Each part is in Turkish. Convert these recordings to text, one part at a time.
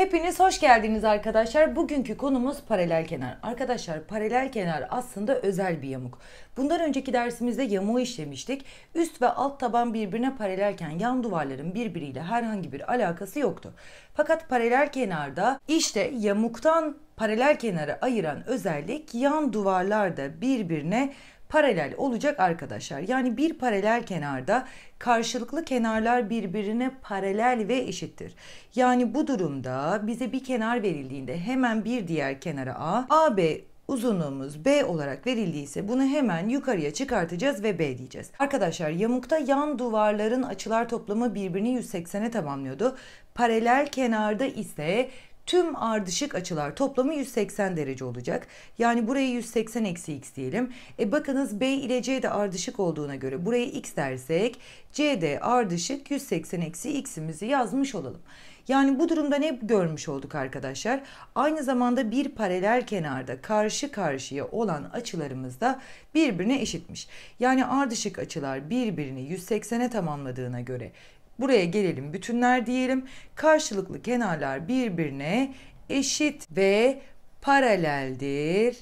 Hepiniz hoş geldiniz arkadaşlar. Bugünkü konumuz paralel kenar. Arkadaşlar paralel kenar aslında özel bir yamuk. Bundan önceki dersimizde yamuğu işlemiştik. Üst ve alt taban birbirine paralelken yan duvarların birbiriyle herhangi bir alakası yoktu. Fakat paralel kenarda işte yamuktan paralel kenara ayıran özellik yan duvarlarda birbirine paralel olacak arkadaşlar. Yani bir paralel kenarda karşılıklı kenarlar birbirine paralel ve eşittir. Yani bu durumda bize bir kenar verildiğinde hemen bir diğer kenara A, AB uzunluğumuz B olarak verildiyse bunu hemen yukarıya çıkartacağız ve B diyeceğiz. Arkadaşlar yamukta yan duvarların açılar toplamı birbirini 180'e tamamlıyordu. Paralel kenarda ise tüm ardışık açılar toplamı 180 derece olacak. Yani burayı 180 eksi x diyelim. E bakınız B ile C de ardışık olduğuna göre buraya x dersek C de ardışık 180 eksi x'imizi yazmış olalım. Yani bu durumda ne görmüş olduk arkadaşlar? Aynı zamanda bir paralel kenarda karşı karşıya olan açılarımız da birbirine eşitmiş. Yani ardışık açılar birbirini 180'e tamamladığına göre Buraya gelelim bütünler diyelim. Karşılıklı kenarlar birbirine eşit ve paraleldir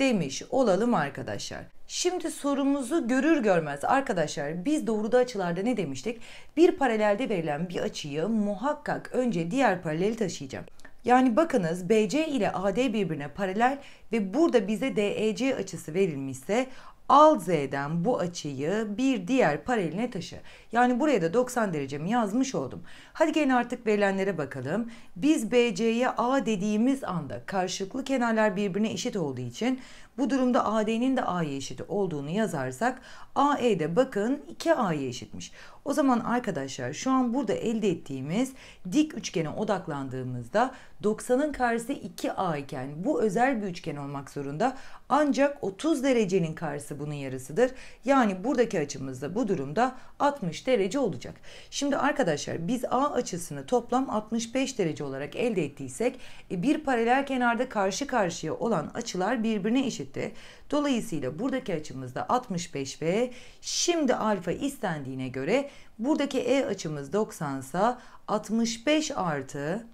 demiş olalım arkadaşlar. Şimdi sorumuzu görür görmez arkadaşlar biz doğruda açılarda ne demiştik? Bir paralelde verilen bir açıyı muhakkak önce diğer paraleli taşıyacağım. Yani bakınız BC ile AD birbirine paralel ve burada bize DEC açısı verilmişse Al Z'den bu açıyı bir diğer paraleline taşı. Yani buraya da 90 derecemi yazmış oldum. Hadi gene artık verilenlere bakalım. Biz BC'ye A dediğimiz anda karşılıklı kenarlar birbirine eşit olduğu için bu durumda AD'nin de A'ya eşit olduğunu yazarsak AE de bakın 2A'ya eşitmiş. O zaman arkadaşlar şu an burada elde ettiğimiz dik üçgene odaklandığımızda 90'ın karşısı 2A iken bu özel bir üçgen olmak zorunda. Ancak 30 derecenin karşısı bunun yarısıdır. Yani buradaki açımızda bu durumda 60 derece olacak. Şimdi arkadaşlar biz A açısını toplam 65 derece olarak elde ettiysek e, bir paralel kenarda karşı karşıya olan açılar birbirine eşit eşitti. Dolayısıyla buradaki açımızda 65 ve şimdi alfa istendiğine göre buradaki E açımız 90 sa 65 artı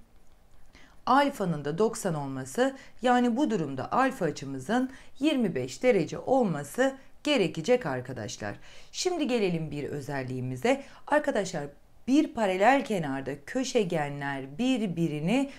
alfanın da 90 olması yani bu durumda alfa açımızın 25 derece olması gerekecek arkadaşlar. Şimdi gelelim bir özelliğimize. Arkadaşlar bir paralel kenarda köşegenler birbirini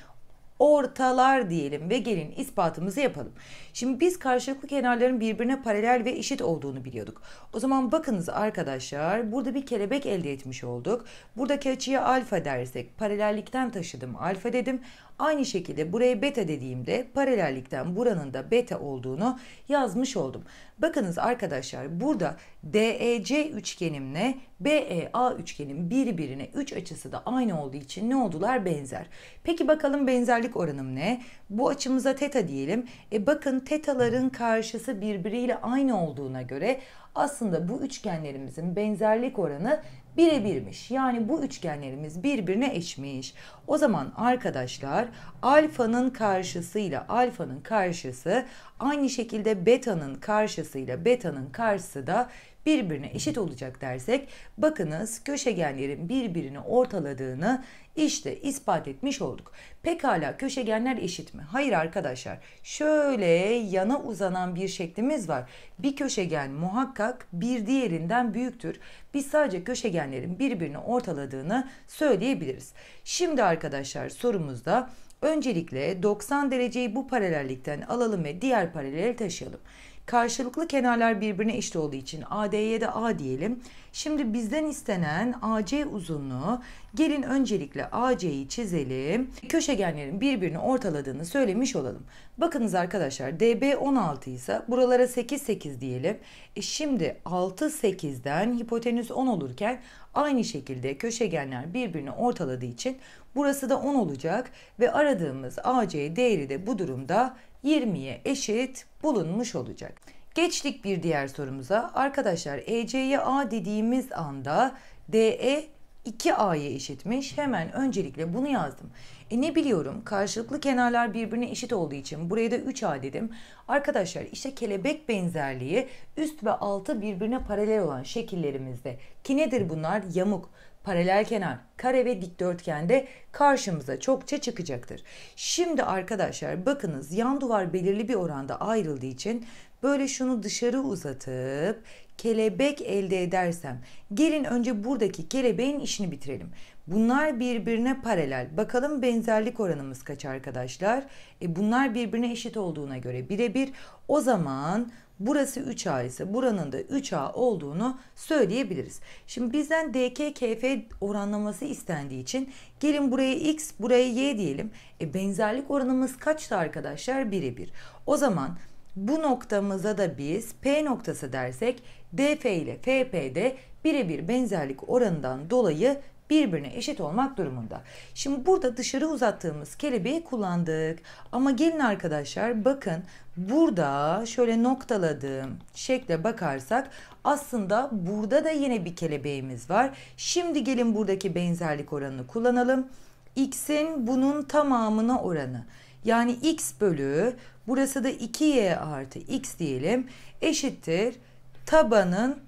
ortalar diyelim ve gelin ispatımızı yapalım. Şimdi biz karşılıklı kenarların birbirine paralel ve eşit olduğunu biliyorduk. O zaman bakınız arkadaşlar burada bir kelebek elde etmiş olduk. Buradaki açıya alfa dersek paralellikten taşıdım alfa dedim. Aynı şekilde buraya beta dediğimde paralellikten buranın da beta olduğunu yazmış oldum. Bakınız arkadaşlar burada DEC üçgenimle BEA üçgenim birbirine 3 üç açısı da aynı olduğu için ne oldular benzer. Peki bakalım benzer Benzerlik oranım ne? Bu açımıza teta diyelim. E bakın tetaların karşısı birbiriyle aynı olduğuna göre aslında bu üçgenlerimizin benzerlik oranı birebirmiş. Yani bu üçgenlerimiz birbirine eşmiş. O zaman arkadaşlar alfanın karşısıyla alfanın karşısı aynı şekilde betanın karşısıyla betanın karşısı da birbirine eşit olacak dersek bakınız köşegenlerin birbirini ortaladığını işte ispat etmiş olduk. Pekala köşegenler eşit mi? Hayır arkadaşlar. Şöyle yana uzanan bir şeklimiz var. Bir köşegen muhakkak bir diğerinden büyüktür. Biz sadece köşegenlerin birbirini ortaladığını söyleyebiliriz. Şimdi arkadaşlar sorumuzda öncelikle 90 dereceyi bu paralellikten alalım ve diğer paralele taşıyalım. Karşılıklı kenarlar birbirine eşit olduğu için AD'ye de A diyelim. Şimdi bizden istenen AC uzunluğu gelin öncelikle AC'yi çizelim. Köşegenlerin birbirini ortaladığını söylemiş olalım. Bakınız arkadaşlar DB 16 ise buralara 8 8 diyelim. E şimdi 6 8'den hipotenüs 10 olurken aynı şekilde köşegenler birbirini ortaladığı için burası da 10 olacak ve aradığımız AC değeri de bu durumda 20'ye eşit bulunmuş olacak. Geçtik bir diğer sorumuza. Arkadaşlar EC'ye A dediğimiz anda DE 2A'ya eşitmiş. Hemen öncelikle bunu yazdım. E ne biliyorum karşılıklı kenarlar birbirine eşit olduğu için buraya da 3A dedim. Arkadaşlar işte kelebek benzerliği üst ve altı birbirine paralel olan şekillerimizde. Ki nedir bunlar? Yamuk. Paralelkenar, kare ve dikdörtgende karşımıza çokça çıkacaktır. Şimdi arkadaşlar bakınız yan duvar belirli bir oranda ayrıldığı için böyle şunu dışarı uzatıp kelebek elde edersem gelin önce buradaki kelebeğin işini bitirelim. Bunlar birbirine paralel. Bakalım benzerlik oranımız kaç arkadaşlar? E bunlar birbirine eşit olduğuna göre birebir. O zaman burası 3A ise buranın da 3A olduğunu söyleyebiliriz. Şimdi bizden DKKF oranlaması istendiği için gelin buraya X buraya Y diyelim. E benzerlik oranımız kaçtı arkadaşlar? Birebir. O zaman bu noktamıza da biz P noktası dersek DF ile FP'de birebir benzerlik oranından dolayı birbirine eşit olmak durumunda. Şimdi burada dışarı uzattığımız kelebeği kullandık. Ama gelin arkadaşlar bakın burada şöyle noktaladığım şekle bakarsak aslında burada da yine bir kelebeğimiz var. Şimdi gelin buradaki benzerlik oranını kullanalım. X'in bunun tamamına oranı. Yani x bölü Burası da 2y artı x diyelim. Eşittir tabanın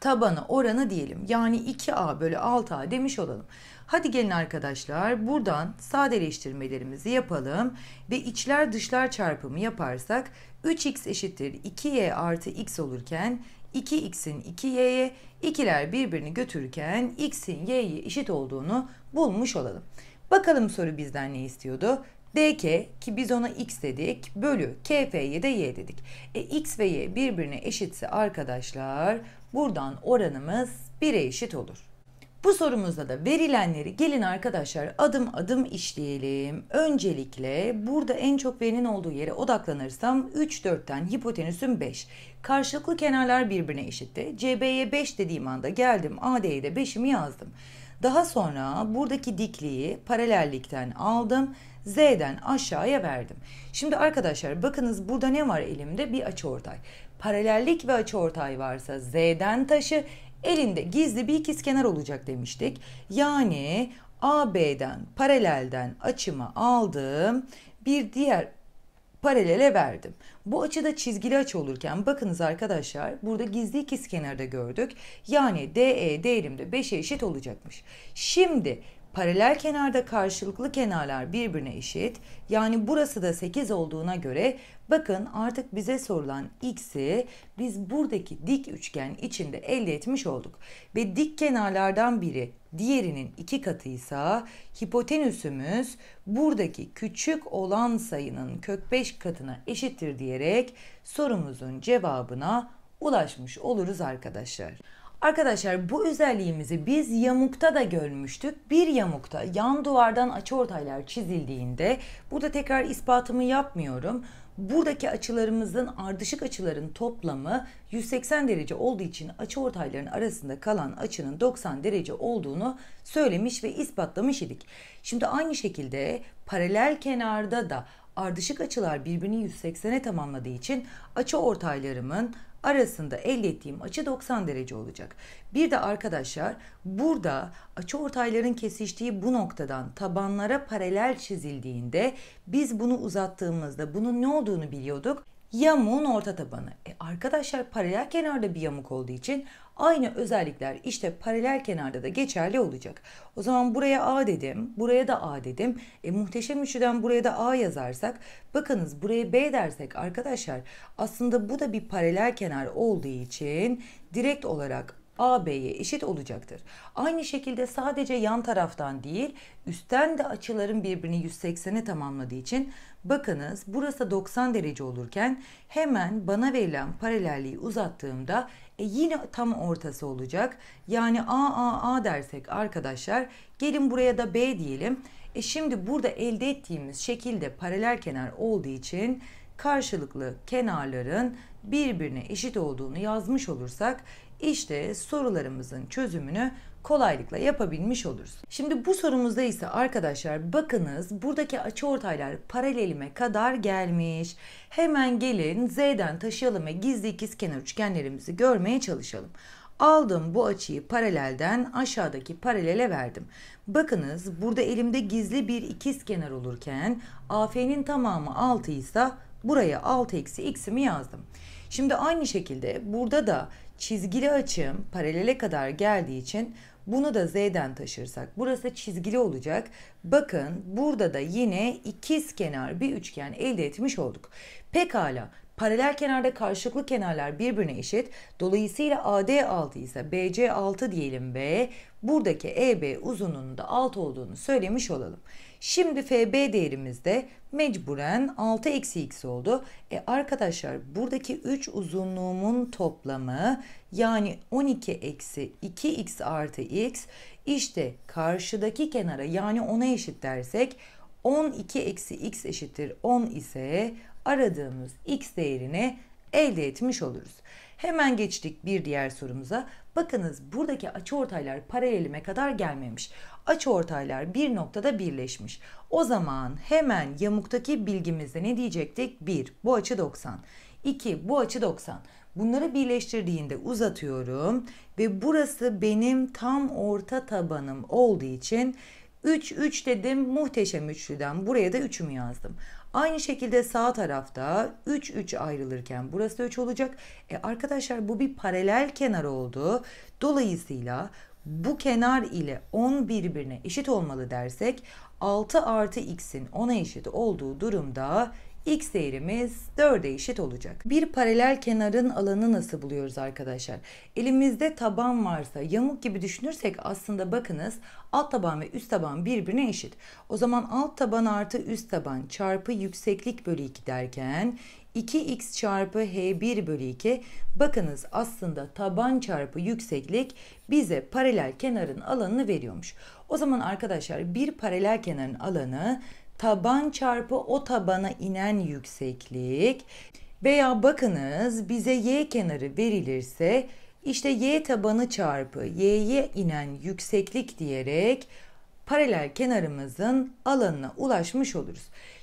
tabanı oranı diyelim. Yani 2a bölü 6a demiş olalım. Hadi gelin arkadaşlar buradan sadeleştirmelerimizi yapalım ve içler dışlar çarpımı yaparsak 3x eşittir 2y artı x olurken 2x'in 2y'ye, ikiler birbirini götürürken x'in y'ye eşit olduğunu bulmuş olalım. Bakalım soru bizden ne istiyordu? dk ki biz ona x dedik bölü kp'ye de y dedik. E, x ve y birbirine eşitse arkadaşlar buradan oranımız 1'e eşit olur. Bu sorumuzda da verilenleri gelin arkadaşlar adım adım işleyelim. Öncelikle burada en çok verinin olduğu yere odaklanırsam 3 4'ten hipotenüsüm 5. Karşılıklı kenarlar birbirine eşitti. CB'ye 5 dediğim anda geldim AD'ye de 5'imi yazdım. Daha sonra buradaki dikliği paralellikten aldım. Z'den aşağıya verdim. Şimdi arkadaşlar bakınız burada ne var elimde? Bir açıortay. Paralellik ve açıortay varsa Z'den taşı elinde gizli bir ikizkenar olacak demiştik. Yani AB'den paralelden açımı aldım. Bir diğer paralele verdim. Bu açıda çizgili açı olurken bakınız arkadaşlar burada gizli ikizkenarda gördük. Yani DE değerimde 5'e eşit olacakmış. Şimdi Paralel kenarda karşılıklı kenarlar birbirine eşit. Yani burası da 8 olduğuna göre bakın artık bize sorulan x'i biz buradaki dik üçgen içinde elde etmiş olduk. Ve dik kenarlardan biri diğerinin iki katıysa hipotenüsümüz buradaki küçük olan sayının kök 5 katına eşittir diyerek sorumuzun cevabına ulaşmış oluruz arkadaşlar. Arkadaşlar bu özelliğimizi biz yamukta da görmüştük. Bir yamukta yan duvardan açıortaylar çizildiğinde burada tekrar ispatımı yapmıyorum. Buradaki açılarımızın ardışık açıların toplamı 180 derece olduğu için açıortayların arasında kalan açının 90 derece olduğunu söylemiş ve ispatlamış idik. Şimdi aynı şekilde paralel kenarda da ardışık açılar birbirini 180'e tamamladığı için açıortaylarımın ortaylarımın arasında elde ettiğim açı 90 derece olacak. Bir de arkadaşlar burada açı ortayların kesiştiği bu noktadan tabanlara paralel çizildiğinde biz bunu uzattığımızda bunun ne olduğunu biliyorduk yamuğun orta tabanı. E arkadaşlar paralel kenarda bir yamuk olduğu için Aynı özellikler işte paralel kenarda da geçerli olacak. O zaman buraya A dedim, buraya da A dedim. E, muhteşem üçlüden buraya da A yazarsak, bakınız buraya B dersek arkadaşlar aslında bu da bir paralel kenar olduğu için direkt olarak AB'ye eşit olacaktır. Aynı şekilde sadece yan taraftan değil, üstten de açıların birbirini 180'e tamamladığı için bakınız burası 90 derece olurken hemen bana verilen paralelliği uzattığımda e yine tam ortası olacak. Yani A A A dersek arkadaşlar gelin buraya da B diyelim. E şimdi burada elde ettiğimiz şekilde paralel kenar olduğu için karşılıklı kenarların birbirine eşit olduğunu yazmış olursak işte sorularımızın çözümünü kolaylıkla yapabilmiş oluruz. Şimdi bu sorumuzda ise arkadaşlar bakınız buradaki açıortaylar paralelime kadar gelmiş. Hemen gelin Z'den taşıyalım ve gizli ikizkenar üçgenlerimizi görmeye çalışalım. Aldım bu açıyı paralelden aşağıdaki paralele verdim. Bakınız burada elimde gizli bir ikizkenar olurken AF'nin tamamı 6 ise buraya 6 eksi x'imi yazdım. Şimdi aynı şekilde burada da çizgili açım paralele kadar geldiği için bunu da z'den taşırsak burası çizgili olacak. Bakın burada da yine ikiz kenar bir üçgen elde etmiş olduk. Pekala paralel kenarda karşılıklı kenarlar birbirine eşit. Dolayısıyla AD 6 ise BC 6 diyelim ve buradaki EB uzunluğunun da 6 olduğunu söylemiş olalım. Şimdi FB değerimiz de mecburen 6 eksi x oldu. E arkadaşlar buradaki 3 uzunluğumun toplamı yani 12 eksi 2x artı x işte karşıdaki kenara yani 10'a eşit dersek 12 eksi x eşittir 10 ise aradığımız x değerini elde etmiş oluruz. Hemen geçtik bir diğer sorumuza. Bakınız buradaki açıortaylar paralelime kadar gelmemiş açıortaylar bir noktada birleşmiş. O zaman hemen yamuktaki bilgimizde ne diyecektik? 1. Bu açı 90. 2. Bu açı 90. Bunları birleştirdiğinde uzatıyorum ve burası benim tam orta tabanım olduğu için 3 3 dedim muhteşem üçlüden buraya da 3'ümü yazdım. Aynı şekilde sağ tarafta 3 3 ayrılırken burası 3 olacak. E arkadaşlar bu bir paralel kenar oldu. Dolayısıyla bu kenar ile 10 birbirine eşit olmalı dersek 6 artı x'in 10'a eşit olduğu durumda x değerimiz 4'e eşit olacak. Bir paralel kenarın alanı nasıl buluyoruz arkadaşlar? Elimizde taban varsa yamuk gibi düşünürsek aslında bakınız alt taban ve üst taban birbirine eşit. O zaman alt taban artı üst taban çarpı yükseklik bölü 2 derken 2x çarpı h1 bölü 2 bakınız aslında taban çarpı yükseklik bize paralel kenarın alanını veriyormuş. O zaman arkadaşlar bir paralel kenarın alanı taban çarpı o tabana inen yükseklik veya bakınız bize y kenarı verilirse işte y tabanı çarpı y'ye inen yükseklik diyerek paralel kenarımızın alanına ulaşmış oluruz.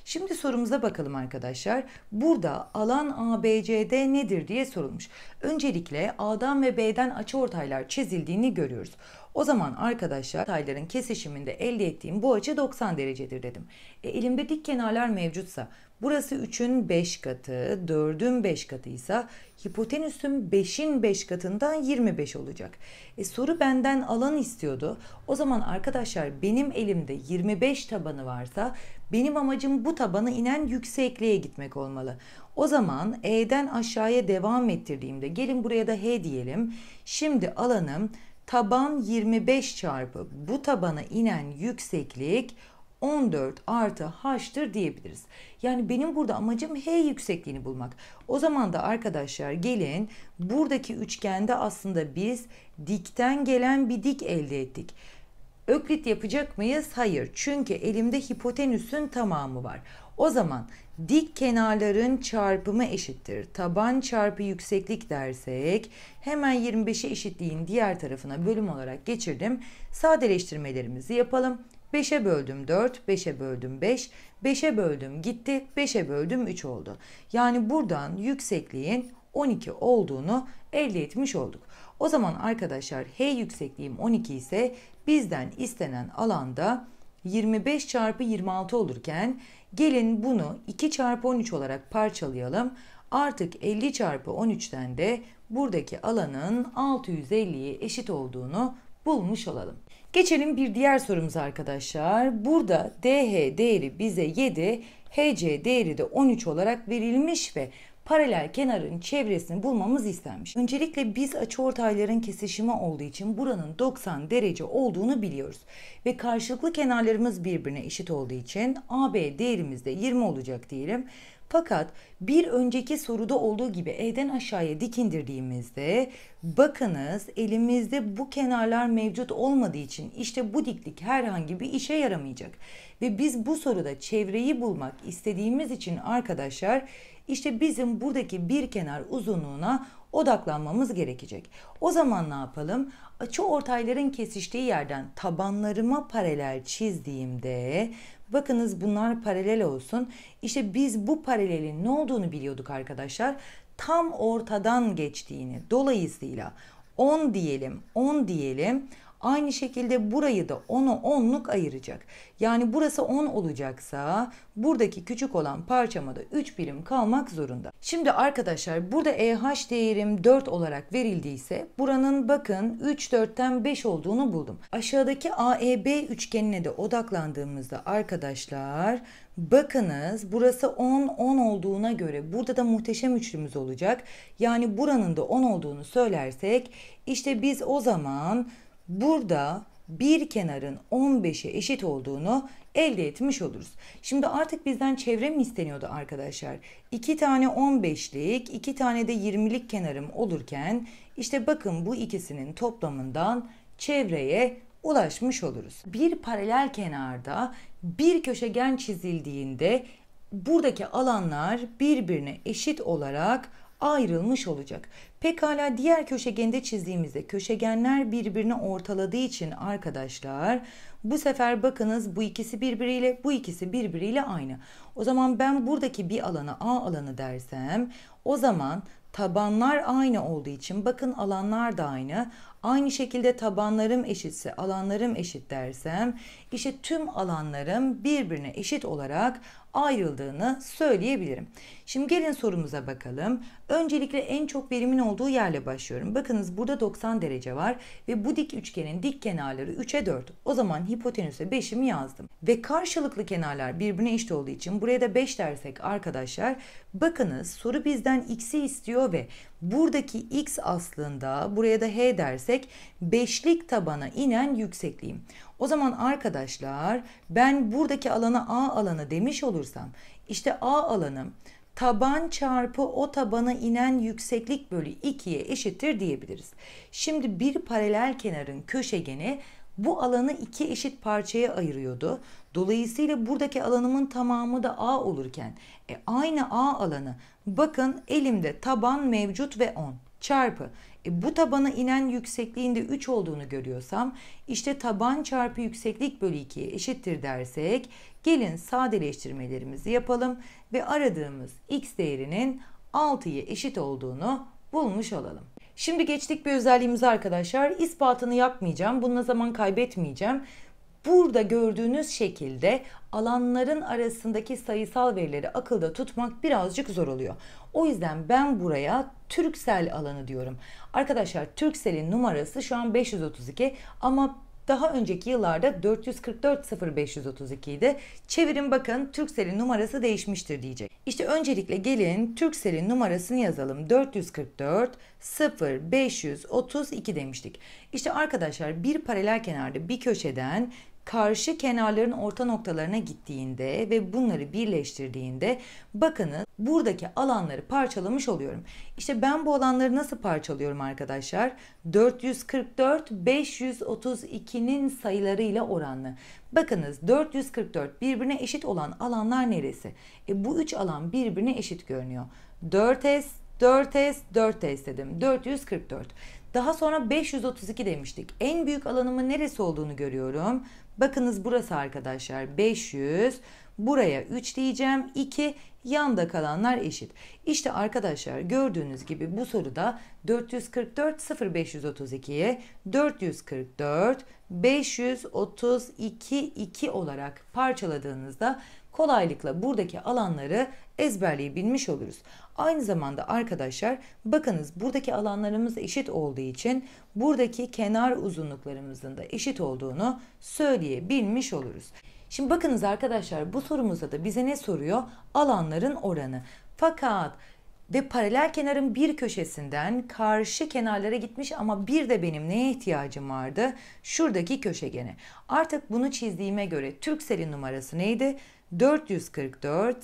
Şimdi sorumuza bakalım arkadaşlar. Burada alan ABCD nedir diye sorulmuş. Öncelikle A'dan ve B'den açıortaylar çizildiğini görüyoruz. O zaman arkadaşlar tayların kesişiminde elde ettiğim bu açı 90 derecedir dedim. E, elimde dik kenarlar mevcutsa Burası 3'ün 5 katı, 4'ün 5 katıysa hipotenüsün 5'in 5 katından 25 olacak. E, soru benden alan istiyordu. O zaman arkadaşlar benim elimde 25 tabanı varsa benim amacım bu tabanı inen yüksekliğe gitmek olmalı. O zaman E'den aşağıya devam ettirdiğimde gelin buraya da H diyelim. Şimdi alanım taban 25 çarpı bu tabana inen yükseklik 14 artı h'tır diyebiliriz. Yani benim burada amacım h yüksekliğini bulmak. O zaman da arkadaşlar gelin buradaki üçgende aslında biz dikten gelen bir dik elde ettik. Öklit yapacak mıyız? Hayır. Çünkü elimde hipotenüsün tamamı var. O zaman dik kenarların çarpımı eşittir. Taban çarpı yükseklik dersek hemen 25'i eşitliğin diğer tarafına bölüm olarak geçirdim. Sadeleştirmelerimizi yapalım. 5'e böldüm 4, 5'e böldüm 5, 5'e böldüm gitti, 5'e böldüm 3 oldu. Yani buradan yüksekliğin 12 olduğunu elde etmiş olduk. O zaman arkadaşlar H yüksekliğim 12 ise bizden istenen alanda 25 çarpı 26 olurken gelin bunu 2 çarpı 13 olarak parçalayalım. Artık 50 çarpı 13'ten de buradaki alanın 650'ye eşit olduğunu bulmuş olalım. Geçelim bir diğer sorumuz arkadaşlar. Burada DH değeri bize 7, HC değeri de 13 olarak verilmiş ve paralel kenarın çevresini bulmamız istenmiş. Öncelikle biz açıortayların kesişimi olduğu için buranın 90 derece olduğunu biliyoruz. Ve karşılıklı kenarlarımız birbirine eşit olduğu için AB değerimiz de 20 olacak diyelim. Fakat bir önceki soruda olduğu gibi E'den aşağıya dikindirdiğimizde bakınız elimizde bu kenarlar mevcut olmadığı için işte bu diklik herhangi bir işe yaramayacak. Ve biz bu soruda çevreyi bulmak istediğimiz için arkadaşlar işte bizim buradaki bir kenar uzunluğuna odaklanmamız gerekecek. O zaman ne yapalım? Açı ortayların kesiştiği yerden tabanlarıma paralel çizdiğimde bakınız bunlar paralel olsun. İşte biz bu paralelin ne olduğunu biliyorduk arkadaşlar. Tam ortadan geçtiğini. Dolayısıyla 10 diyelim, 10 diyelim. Aynı şekilde burayı da onu onluk ayıracak. Yani burası 10 olacaksa buradaki küçük olan parçama da 3 birim kalmak zorunda. Şimdi arkadaşlar burada EH değerim 4 olarak verildiyse buranın bakın 3 4'ten 5 olduğunu buldum. Aşağıdaki AEB üçgenine de odaklandığımızda arkadaşlar Bakınız burası 10 10 olduğuna göre burada da muhteşem üçlümüz olacak. Yani buranın da 10 olduğunu söylersek işte biz o zaman burada bir kenarın 15'e eşit olduğunu elde etmiş oluruz. Şimdi artık bizden çevre mi isteniyordu arkadaşlar? 2 tane 15'lik, 2 tane de 20'lik kenarım olurken işte bakın bu ikisinin toplamından çevreye ulaşmış oluruz. Bir paralel kenarda bir köşegen çizildiğinde buradaki alanlar birbirine eşit olarak ayrılmış olacak. Pekala diğer köşegende çizdiğimizde köşegenler birbirini ortaladığı için arkadaşlar bu sefer bakınız bu ikisi birbiriyle bu ikisi birbiriyle aynı. O zaman ben buradaki bir alanı A alanı dersem o zaman tabanlar aynı olduğu için bakın alanlar da aynı. Aynı şekilde tabanlarım eşitse alanlarım eşit dersem işte tüm alanlarım birbirine eşit olarak ayrıldığını söyleyebilirim. Şimdi gelin sorumuza bakalım. Öncelikle en çok verimin olduğu yerle başlıyorum. Bakınız burada 90 derece var ve bu dik üçgenin dik kenarları 3'e 4. O zaman hipotenüse 5'imi yazdım. Ve karşılıklı kenarlar birbirine eşit olduğu için buraya da 5 dersek arkadaşlar bakınız soru bizden x'i istiyor ve Buradaki x aslında buraya da h dersek beşlik tabana inen yüksekliğim. O zaman arkadaşlar ben buradaki alana a alanı demiş olursam işte a alanım taban çarpı o tabana inen yükseklik bölü 2'ye eşittir diyebiliriz. Şimdi bir paralel kenarın köşegeni bu alanı iki eşit parçaya ayırıyordu. Dolayısıyla buradaki alanımın tamamı da A olurken e, aynı A alanı bakın elimde taban mevcut ve 10 çarpı e, bu tabana inen yüksekliğin de 3 olduğunu görüyorsam işte taban çarpı yükseklik bölü 2'ye eşittir dersek gelin sadeleştirmelerimizi yapalım ve aradığımız x değerinin 6'ya eşit olduğunu bulmuş olalım. Şimdi geçtik bir özelliğimize arkadaşlar. İspatını yapmayacağım. Bununla zaman kaybetmeyeceğim. Burada gördüğünüz şekilde alanların arasındaki sayısal verileri akılda tutmak birazcık zor oluyor. O yüzden ben buraya Türksel alanı diyorum. Arkadaşlar Türksel'in numarası şu an 532 ama daha önceki yıllarda 444 0532 idi. Çevirin bakın Türkcell'in numarası değişmiştir diyecek. İşte öncelikle gelin Türkcell'in numarasını yazalım. 444 0532 demiştik. İşte arkadaşlar bir paralel kenarda bir köşeden karşı kenarların orta noktalarına gittiğinde ve bunları birleştirdiğinde bakınız buradaki alanları parçalamış oluyorum. İşte ben bu alanları nasıl parçalıyorum arkadaşlar? 444 532'nin sayılarıyla oranlı. Bakınız 444 birbirine eşit olan alanlar neresi? E, bu üç alan birbirine eşit görünüyor. 4S, 4S, 4S dedim. 444. Daha sonra 532 demiştik. En büyük alanımın neresi olduğunu görüyorum. Bakınız burası arkadaşlar 500. Buraya 3 diyeceğim. 2 yanda kalanlar eşit. İşte arkadaşlar gördüğünüz gibi bu soruda 444 0532'ye 444 532 2 olarak parçaladığınızda kolaylıkla buradaki alanları ezberleyebilmiş oluruz. Aynı zamanda arkadaşlar bakınız buradaki alanlarımız eşit olduğu için buradaki kenar uzunluklarımızın da eşit olduğunu söyleyebilmiş oluruz. Şimdi bakınız arkadaşlar bu sorumuzda da bize ne soruyor? Alanların oranı. Fakat ve paralel kenarın bir köşesinden karşı kenarlara gitmiş ama bir de benim neye ihtiyacım vardı? Şuradaki köşegene. Artık bunu çizdiğime göre Türksel'in numarası neydi? 444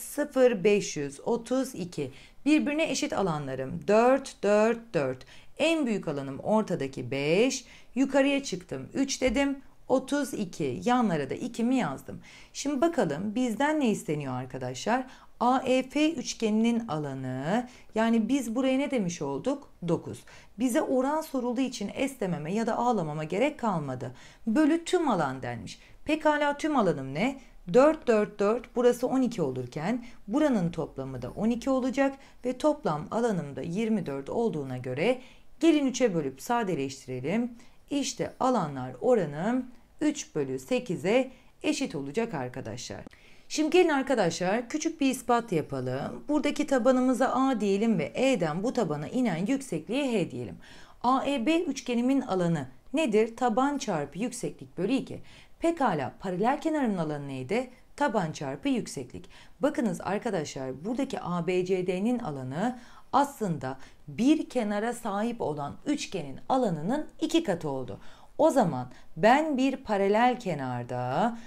0532 birbirine eşit alanlarım 4 4 4 en büyük alanım ortadaki 5 yukarıya çıktım 3 dedim 32 yanlara da 2 mi yazdım şimdi bakalım bizden ne isteniyor arkadaşlar AEF üçgeninin alanı yani biz buraya ne demiş olduk? 9. Bize oran sorulduğu için esnememe ya da ağlamama gerek kalmadı. Bölü tüm alan denmiş. Pekala tüm alanım ne? 4 4 4 burası 12 olurken buranın toplamı da 12 olacak ve toplam alanım da 24 olduğuna göre gelin 3'e bölüp sadeleştirelim. İşte alanlar oranım 3 bölü 8'e eşit olacak arkadaşlar. Şimdi gelin arkadaşlar küçük bir ispat yapalım. Buradaki tabanımıza A diyelim ve E'den bu tabana inen yüksekliğe H diyelim. AEB üçgenimin alanı nedir? Taban çarpı yükseklik bölü 2. Pekala paralel kenarın alanı neydi? Taban çarpı yükseklik. Bakınız arkadaşlar buradaki ABCD'nin alanı aslında bir kenara sahip olan üçgenin alanının iki katı oldu. O zaman ben bir paralel kenarda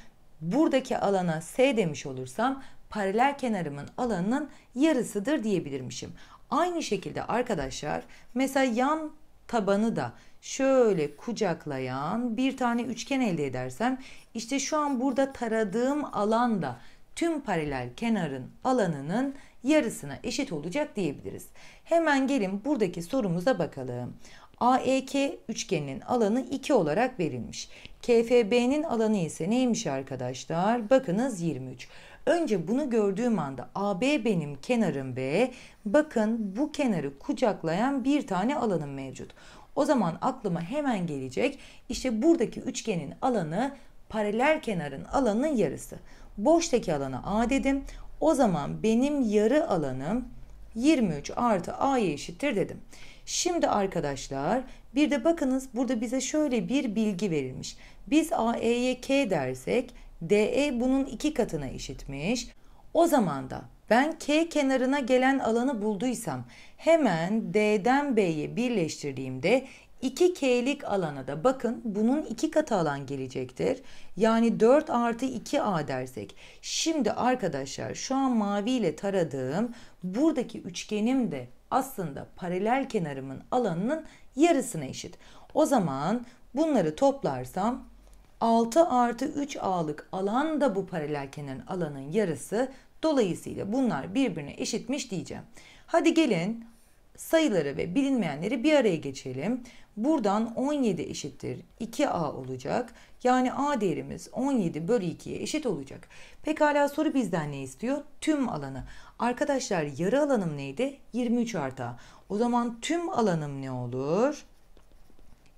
buradaki alana S demiş olursam paralel kenarımın alanının yarısıdır diyebilirmişim. Aynı şekilde arkadaşlar mesela yan tabanı da şöyle kucaklayan bir tane üçgen elde edersem işte şu an burada taradığım alanda tüm paralel kenarın alanının yarısına eşit olacak diyebiliriz. Hemen gelin buradaki sorumuza bakalım. AEK üçgeninin alanı 2 olarak verilmiş. KFB'nin alanı ise neymiş arkadaşlar? Bakınız 23. Önce bunu gördüğüm anda AB benim kenarım b. bakın bu kenarı kucaklayan bir tane alanım mevcut. O zaman aklıma hemen gelecek işte buradaki üçgenin alanı paralel kenarın alanının yarısı. Boştaki alana A dedim. O zaman benim yarı alanım 23 artı A'ya eşittir dedim. Şimdi arkadaşlar bir de bakınız burada bize şöyle bir bilgi verilmiş. Biz AE'ye K dersek DE bunun iki katına eşitmiş. O zaman da ben K kenarına gelen alanı bulduysam Hemen D'den B'ye birleştirdiğimde 2K'lik alana da bakın bunun iki katı alan gelecektir. Yani 4 artı 2A dersek. Şimdi arkadaşlar şu an mavi ile taradığım buradaki üçgenim de aslında paralel kenarımın alanının yarısına eşit. O zaman bunları toplarsam 6 artı 3A'lık alan da bu paralel kenarın alanın yarısı. Dolayısıyla bunlar birbirine eşitmiş diyeceğim. Hadi gelin sayıları ve bilinmeyenleri bir araya geçelim. Buradan 17 eşittir 2a olacak. Yani a değerimiz 17 bölü 2'ye eşit olacak. Pekala soru bizden ne istiyor? Tüm alanı. Arkadaşlar yarı alanım neydi? 23 artı a. O zaman tüm alanım ne olur?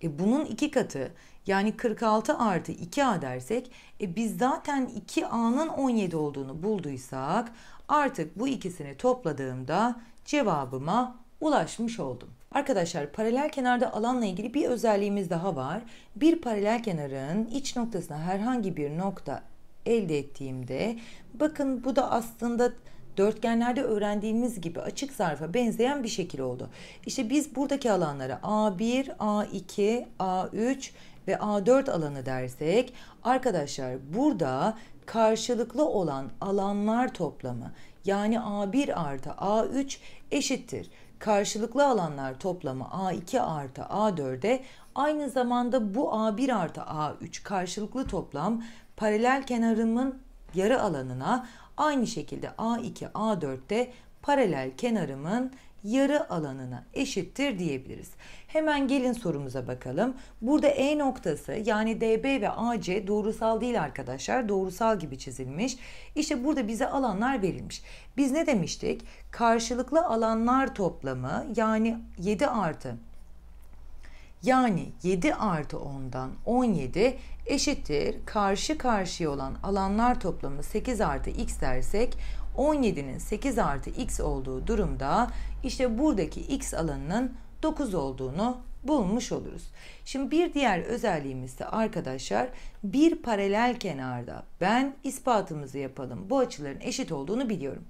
E bunun iki katı yani 46 artı 2a dersek e biz zaten 2a'nın 17 olduğunu bulduysak artık bu ikisini topladığımda cevabıma ulaşmış oldum. Arkadaşlar paralel kenarda alanla ilgili bir özelliğimiz daha var. Bir paralel kenarın iç noktasına herhangi bir nokta elde ettiğimde bakın bu da aslında dörtgenlerde öğrendiğimiz gibi açık zarfa benzeyen bir şekil oldu. İşte biz buradaki alanlara A1, A2, A3 ve A4 alanı dersek arkadaşlar burada karşılıklı olan alanlar toplamı yani A1 artı A3 eşittir. Karşılıklı alanlar toplamı A2 artı A4'e aynı zamanda bu A1 artı A3 karşılıklı toplam paralel kenarımın yarı alanına aynı şekilde A2 A4'te paralel kenarımın yarı alanına eşittir diyebiliriz. Hemen gelin sorumuza bakalım. Burada E noktası yani DB ve AC doğrusal değil arkadaşlar. Doğrusal gibi çizilmiş. İşte burada bize alanlar verilmiş. Biz ne demiştik? Karşılıklı alanlar toplamı yani 7 artı yani 7 artı 10'dan 17 eşittir karşı karşıya olan alanlar toplamı 8 artı x dersek 17'nin 8 artı x olduğu durumda işte buradaki x alanının 9 olduğunu bulmuş oluruz. Şimdi bir diğer özelliğimiz de arkadaşlar bir paralel kenarda ben ispatımızı yapalım. Bu açıların eşit olduğunu biliyorum.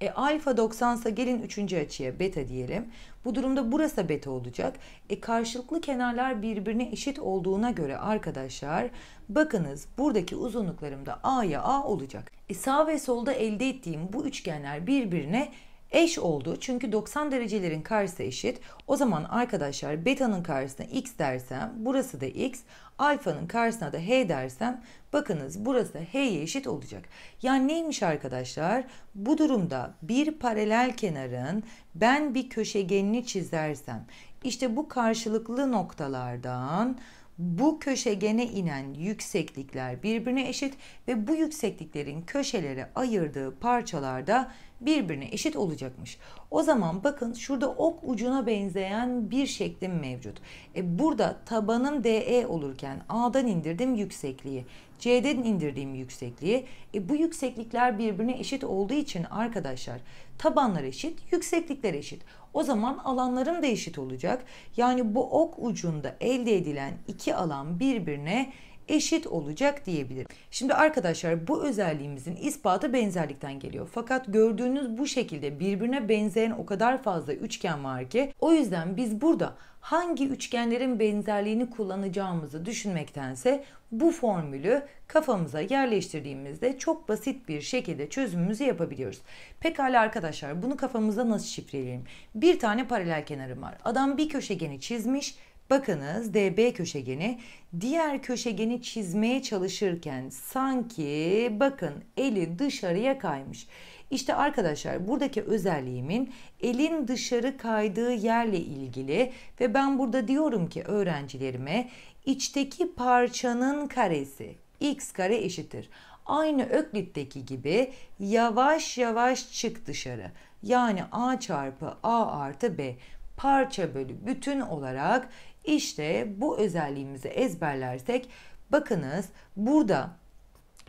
E, alfa 90 ise gelin 3. açıya beta diyelim. Bu durumda burası beta olacak. E, karşılıklı kenarlar birbirine eşit olduğuna göre arkadaşlar bakınız buradaki uzunluklarımda a'ya a olacak. E, sağ ve solda elde ettiğim bu üçgenler birbirine eş oldu. Çünkü 90 derecelerin karşısı eşit. O zaman arkadaşlar beta'nın karşısına x dersem burası da x. Alfanın karşısına da h dersem bakınız burası h'ye eşit olacak. Yani neymiş arkadaşlar? Bu durumda bir paralel kenarın ben bir köşegenini çizersem işte bu karşılıklı noktalardan bu köşegene inen yükseklikler birbirine eşit ve bu yüksekliklerin köşelere ayırdığı parçalarda birbirine eşit olacakmış. O zaman bakın şurada ok ucuna benzeyen bir şeklim mevcut. E burada tabanım DE olurken A'dan indirdim yüksekliği. C'den indirdiğim yüksekliği. E bu yükseklikler birbirine eşit olduğu için arkadaşlar tabanlar eşit, yükseklikler eşit. O zaman alanlarım da eşit olacak. Yani bu ok ucunda elde edilen iki alan birbirine eşit eşit olacak diyebilirim. Şimdi arkadaşlar bu özelliğimizin ispatı benzerlikten geliyor. Fakat gördüğünüz bu şekilde birbirine benzeyen o kadar fazla üçgen var ki o yüzden biz burada hangi üçgenlerin benzerliğini kullanacağımızı düşünmektense bu formülü kafamıza yerleştirdiğimizde çok basit bir şekilde çözümümüzü yapabiliyoruz. Pekala arkadaşlar bunu kafamıza nasıl şifreleyelim? Bir tane paralel kenarım var. Adam bir köşegeni çizmiş Bakınız DB köşegeni diğer köşegeni çizmeye çalışırken sanki bakın eli dışarıya kaymış. İşte arkadaşlar buradaki özelliğimin elin dışarı kaydığı yerle ilgili ve ben burada diyorum ki öğrencilerime içteki parçanın karesi x kare eşittir. Aynı Öklit'teki gibi yavaş yavaş çık dışarı. Yani a çarpı a artı b parça bölü bütün olarak işte bu özelliğimizi ezberlersek bakınız burada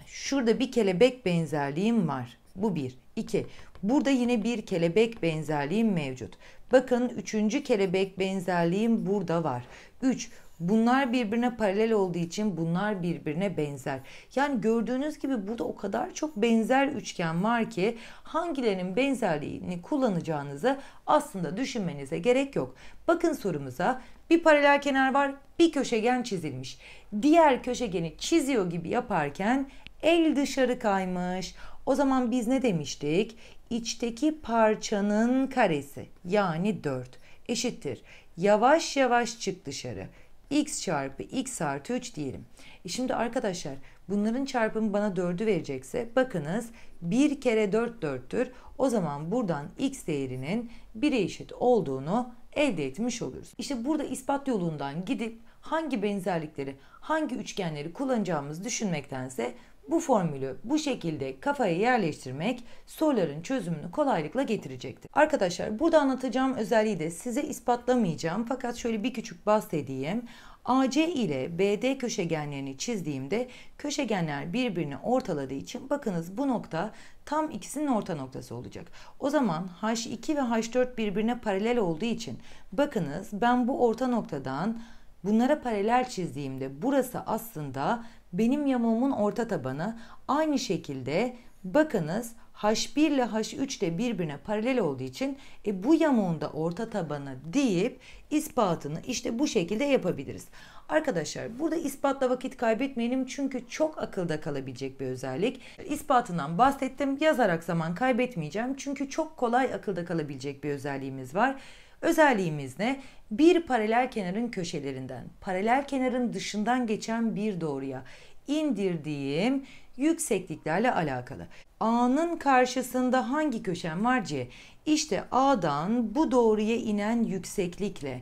şurada bir kelebek benzerliğim var. Bu bir. İki. Burada yine bir kelebek benzerliğim mevcut. Bakın üçüncü kelebek benzerliğim burada var. Üç. Bunlar birbirine paralel olduğu için bunlar birbirine benzer. Yani gördüğünüz gibi burada o kadar çok benzer üçgen var ki hangilerinin benzerliğini kullanacağınızı aslında düşünmenize gerek yok. Bakın sorumuza bir paralel kenar var, bir köşegen çizilmiş. Diğer köşegeni çiziyor gibi yaparken el dışarı kaymış. O zaman biz ne demiştik? İçteki parçanın karesi yani 4 eşittir. Yavaş yavaş çık dışarı. x çarpı x artı 3 diyelim. E şimdi arkadaşlar bunların çarpımı bana 4'ü verecekse bakınız 1 kere 4 4'tür. O zaman buradan x değerinin 1'e eşit olduğunu elde etmiş oluruz. İşte burada ispat yolundan gidip hangi benzerlikleri, hangi üçgenleri kullanacağımızı düşünmektense bu formülü bu şekilde kafaya yerleştirmek soruların çözümünü kolaylıkla getirecektir. Arkadaşlar burada anlatacağım özelliği de size ispatlamayacağım fakat şöyle bir küçük bahsedeyim. AC ile BD köşegenlerini çizdiğimde köşegenler birbirini ortaladığı için bakınız bu nokta tam ikisinin orta noktası olacak. O zaman H2 ve H4 birbirine paralel olduğu için bakınız ben bu orta noktadan bunlara paralel çizdiğimde burası aslında benim yamuğumun orta tabanı. Aynı şekilde bakınız H1 ile H3 de birbirine paralel olduğu için e, bu yamuğunda orta tabanı deyip ispatını işte bu şekilde yapabiliriz. Arkadaşlar burada ispatla vakit kaybetmeyelim çünkü çok akılda kalabilecek bir özellik. İspatından bahsettim yazarak zaman kaybetmeyeceğim çünkü çok kolay akılda kalabilecek bir özelliğimiz var. Özelliğimiz ne? Bir paralel kenarın köşelerinden, paralel kenarın dışından geçen bir doğruya indirdiğim yüksekliklerle alakalı. A'nın karşısında hangi köşen var C? İşte A'dan bu doğruya inen yükseklikle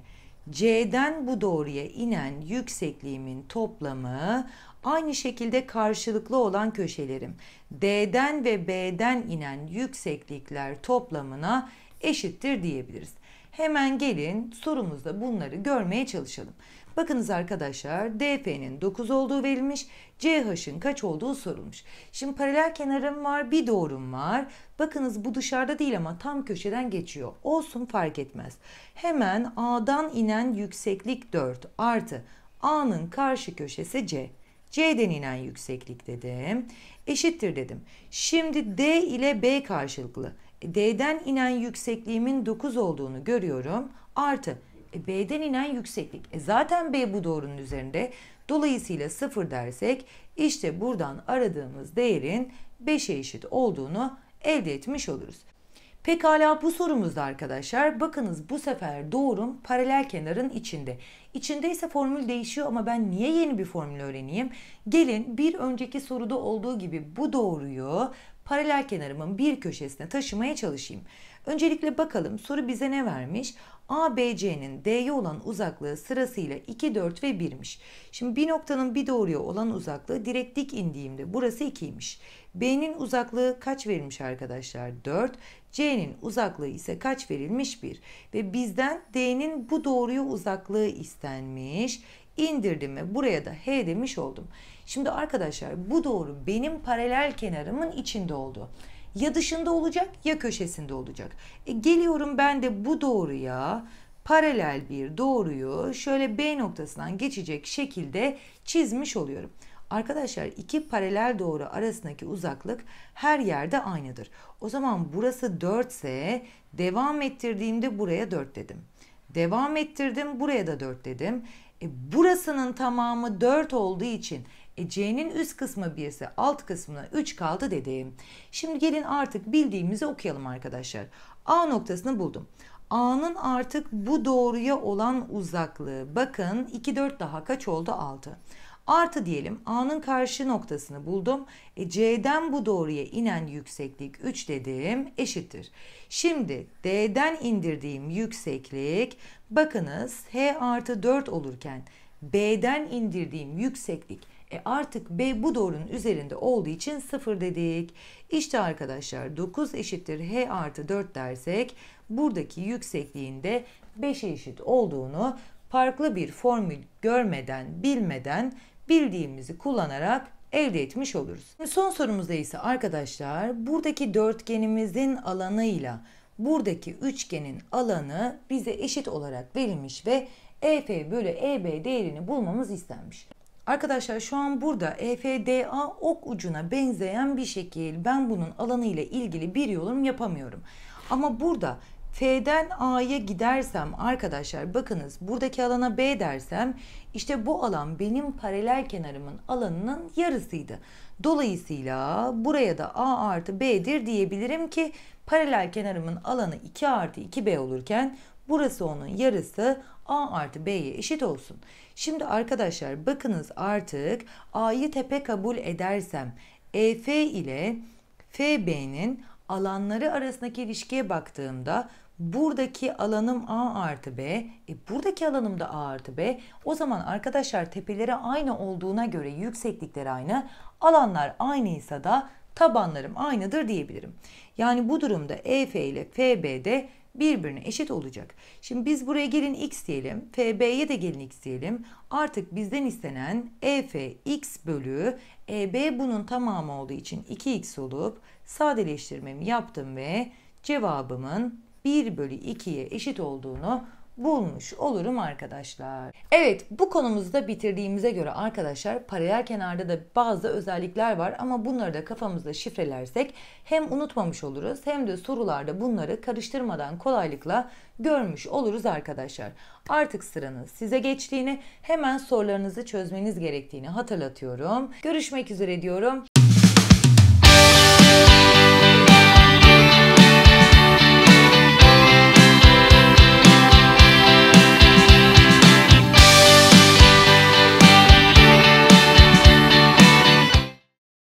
C'den bu doğruya inen yüksekliğimin toplamı aynı şekilde karşılıklı olan köşelerim. D'den ve B'den inen yükseklikler toplamına eşittir diyebiliriz. Hemen gelin sorumuzda bunları görmeye çalışalım. Bakınız arkadaşlar DP'nin 9 olduğu verilmiş. CH'ın kaç olduğu sorulmuş. Şimdi paralel kenarım var bir doğrum var. Bakınız bu dışarıda değil ama tam köşeden geçiyor. Olsun fark etmez. Hemen A'dan inen yükseklik 4 artı A'nın karşı köşesi C. C'den inen yükseklik dedim. Eşittir dedim. Şimdi D ile B karşılıklı. E, D'den inen yüksekliğimin 9 olduğunu görüyorum. Artı e, B'den inen yükseklik. E, zaten B bu doğrunun üzerinde. Dolayısıyla 0 dersek işte buradan aradığımız değerin 5'e eşit olduğunu elde etmiş oluruz. Pekala bu sorumuzda arkadaşlar bakınız bu sefer doğrum paralel kenarın içinde. İçindeyse formül değişiyor ama ben niye yeni bir formül öğreneyim? Gelin bir önceki soruda olduğu gibi bu doğruyu paralel kenarımın bir köşesine taşımaya çalışayım. Öncelikle bakalım soru bize ne vermiş? ABC'nin D'ye olan uzaklığı sırasıyla 2, 4 ve 1'miş. Şimdi bir noktanın bir doğruya olan uzaklığı direkt dik indiğimde burası 2'ymiş. B'nin uzaklığı kaç verilmiş arkadaşlar? 4. C'nin uzaklığı ise kaç verilmiş? 1. Ve bizden D'nin bu doğruya uzaklığı istenmiş. İndirdim ve buraya da H demiş oldum. Şimdi arkadaşlar bu doğru benim paralel kenarımın içinde oldu. Ya dışında olacak ya köşesinde olacak. E, geliyorum ben de bu doğruya paralel bir doğruyu şöyle B noktasından geçecek şekilde çizmiş oluyorum. Arkadaşlar iki paralel doğru arasındaki uzaklık her yerde aynıdır. O zaman burası 4 ise devam ettirdiğimde buraya 4 dedim. Devam ettirdim buraya da 4 dedim. E, burasının tamamı 4 olduğu için e C'nin üst kısmı 1 alt kısmına 3 kaldı dedim. Şimdi gelin artık bildiğimizi okuyalım arkadaşlar. A noktasını buldum. A'nın artık bu doğruya olan uzaklığı. Bakın 2 4 daha kaç oldu? 6. Artı diyelim A'nın karşı noktasını buldum. E, C'den bu doğruya inen yükseklik 3 dedim eşittir. Şimdi D'den indirdiğim yükseklik bakınız H artı 4 olurken B'den indirdiğim yükseklik e artık B bu doğrunun üzerinde olduğu için 0 dedik. İşte arkadaşlar 9 eşittir H artı 4 dersek buradaki yüksekliğin de 5'e eşit olduğunu farklı bir formül görmeden, bilmeden bildiğimizi kullanarak elde etmiş oluruz. Son sorumuzda ise arkadaşlar buradaki dörtgenimizin alanıyla buradaki üçgenin alanı bize eşit olarak verilmiş ve EF bölü EB değerini bulmamız istenmiş. Arkadaşlar şu an burada EFDA ok ucuna benzeyen bir şekil. Ben bunun alanı ile ilgili bir yorum yapamıyorum. Ama burada F'den A'ya gidersem arkadaşlar bakınız buradaki alana B dersem işte bu alan benim paralel kenarımın alanının yarısıydı. Dolayısıyla buraya da A artı B'dir diyebilirim ki paralel kenarımın alanı 2 artı 2B olurken burası onun yarısı A artı B'ye eşit olsun. Şimdi arkadaşlar bakınız artık A'yı tepe kabul edersem EF ile FB'nin alanları arasındaki ilişkiye baktığımda buradaki alanım A artı B, e buradaki alanım da A artı B. O zaman arkadaşlar tepeleri aynı olduğuna göre yükseklikler aynı, alanlar aynıysa da tabanlarım aynıdır diyebilirim. Yani bu durumda EF ile FB'de birbirine eşit olacak. Şimdi biz buraya gelin x diyelim. FB'ye de gelin x diyelim. Artık bizden istenen EF x bölü EB bunun tamamı olduğu için 2x olup sadeleştirmemi yaptım ve cevabımın 1 bölü 2'ye eşit olduğunu bulmuş olurum arkadaşlar. Evet bu konumuzu da bitirdiğimize göre arkadaşlar paralel kenarda da bazı özellikler var ama bunları da kafamızda şifrelersek hem unutmamış oluruz hem de sorularda bunları karıştırmadan kolaylıkla görmüş oluruz arkadaşlar. Artık sıranın size geçtiğini hemen sorularınızı çözmeniz gerektiğini hatırlatıyorum. Görüşmek üzere diyorum.